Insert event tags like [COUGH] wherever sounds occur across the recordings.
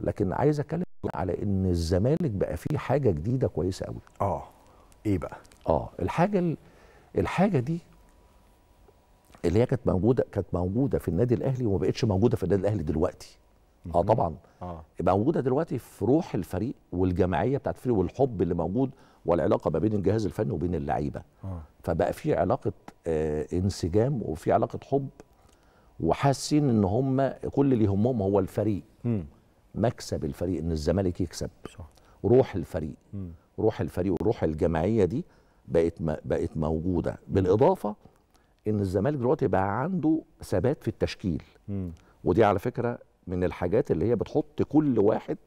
لكن عايز اتكلم على ان الزمالك بقى فيه حاجه جديده كويسه قوي اه ايه بقى اه الحاجه الحاجه دي اللي هي كانت موجوده كانت موجوده في النادي الاهلي وما بقتش موجوده في النادي الاهلي دلوقتي اه طبعا آه. موجوده دلوقتي في روح الفريق والجماعيه بتاعت الفريق والحب اللي موجود والعلاقه ما بين الجهاز الفني وبين اللعيبه آه. فبقى في علاقه آه، انسجام وفي علاقه حب وحاسين ان هم كل اللي يهمهم هو الفريق م. مكسب الفريق ان الزمالك يكسب صح. روح الفريق م. روح الفريق وروح الجماعيه دي بقت بقت موجوده بالاضافه ان الزمالك دلوقتي بقى عنده ثبات في التشكيل م. ودي على فكره من الحاجات اللي هي بتحط كل واحد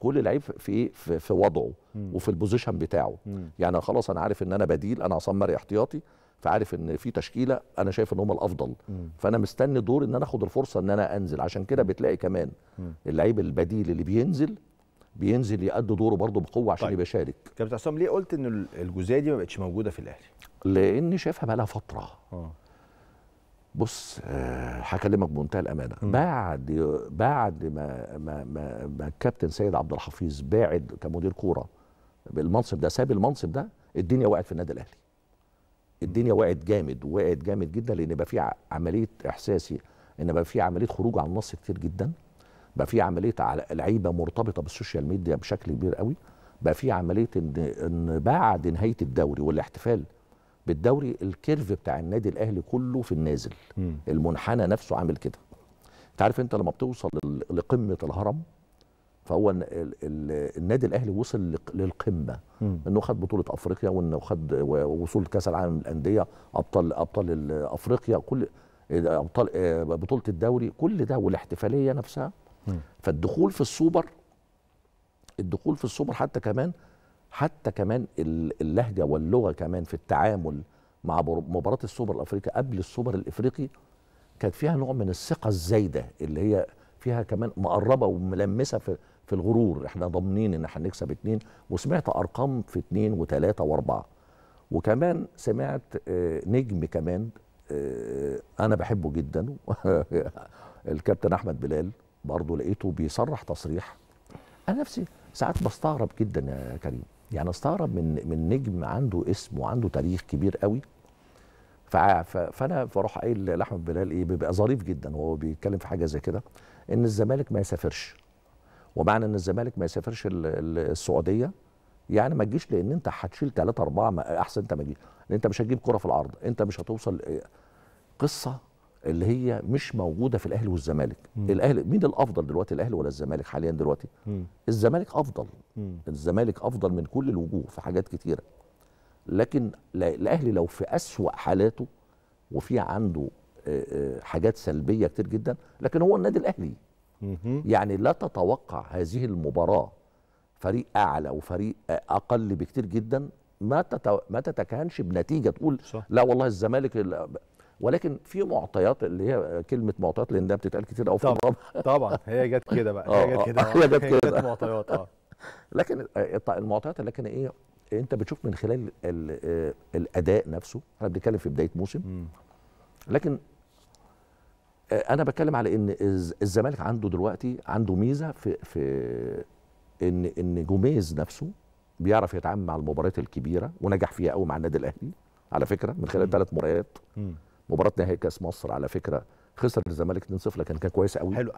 كل لعيب في ايه في, وضعه م. وفي البوزيشن بتاعه م. يعني خلاص انا عارف ان انا بديل انا عصام مري احتياطي فعارف ان في تشكيله انا شايف ان هم الافضل مم. فانا مستني دور ان انا اخد الفرصه ان انا انزل عشان كده بتلاقي كمان اللعيب البديل اللي بينزل بينزل يأدي دوره برضه بقوه عشان طيب. يبقى شارك كابتن عصام ليه قلت ان الجزئيه دي ما بقتش موجوده في الاهلي لاني شايفها بقى لها فتره آه. بص آه، هكلمك آه بمنتهى الامانه م. بعد بعد ما ما ما, ما الكابتن سيد عبد الحفيظ باعد كمدير كوره بالمنصب ده ساب المنصب ده الدنيا وقعت في النادي الاهلي الدنيا وقعت جامد وقعت جامد جدا لان بقى في عمليه احساسي ان بقى في عمليه خروج عن النص كتير جدا بقى في عمليه لعيبه مرتبطه بالسوشيال ميديا بشكل كبير قوي بقى في عمليه ان ان بعد نهايه الدوري والاحتفال بالدوري الكيرف بتاع النادي الاهلي كله في النازل م. المنحنى نفسه عامل كده انت عارف انت لما بتوصل لقمه الهرم فهو النادي الاهلي وصل للقمه م. انه خد بطوله افريقيا وانه خد وصول كاس العالم للانديه ابطال ابطال افريقيا كل إيه ابطال إيه، بطوله الدوري كل ده والاحتفاليه نفسها م. فالدخول في السوبر الدخول في السوبر حتى كمان حتى كمان اللهجه واللغه كمان في التعامل مع مباراه السوبر الافريقي قبل السوبر الافريقي كانت فيها نوع من الثقه الزايده اللي هي فيها كمان مقربه وملمسه في في الغرور احنا ضامنين ان احنا نكسب اتنين وسمعت ارقام في اتنين وتلاته واربعه وكمان سمعت آه، نجم كمان آه، انا بحبه جدا [LAUGHS] الكابتن احمد بلال برضه لقيته بيصرح تصريح انا نفسي ساعات بستغرب جدا يا كريم يعني استغرب من من نجم عنده اسم وعنده تاريخ كبير قوي فانا بروح قايل لاحمد بلال ايه بيبقى ظريف جدا وهو بيتكلم في حاجه زي كده ان الزمالك ما يسافرش ومعنى ان الزمالك ما يسافرش السعوديه يعني ما تجيش لان انت هتشيل ثلاثة أربعة احسن انت ما تجيش لان انت مش هتجيب كرة في العرض انت مش هتوصل آه، قصه اللي هي مش موجوده في الاهلي والزمالك الاهلي مين الافضل دلوقتي الاهلي ولا الزمالك حاليا دلوقتي مم. الزمالك افضل مم. الزمالك افضل من كل الوجوه في حاجات كتيره لكن الاهلي لو في اسوا حالاته وفي عنده حاجات سلبيه كتير جدا لكن هو النادي الاهلي يعني لا تتوقع هذه المباراه فريق اعلى وفريق اقل بكتير جدا ما ما تتكهنش بنتيجه تقول صح. لا والله الزمالك ولكن في معطيات اللي هي كلمه معطيات لان ده بتتقال كتير قوي في طبعا طبعا هي جت كده بقى هي جت آه، كده آه، هي جت كده معطيات اه [LAUGHS] لكن المعطيات لكن ايه انت بتشوف من خلال آه، الاداء نفسه احنا بنتكلم في بدايه موسم لكن آه، انا بتكلم على ان الزمالك عنده دلوقتي عنده ميزه في في ان ان جوميز نفسه بيعرف يتعامل مع المباريات الكبيره ونجح فيها قوي مع النادي الاهلي على فكره من خلال ثلاث مباريات مباراه نهائي كاس مصر على فكره خسر الزمالك 2-0 لكن كان كويس قوي حلو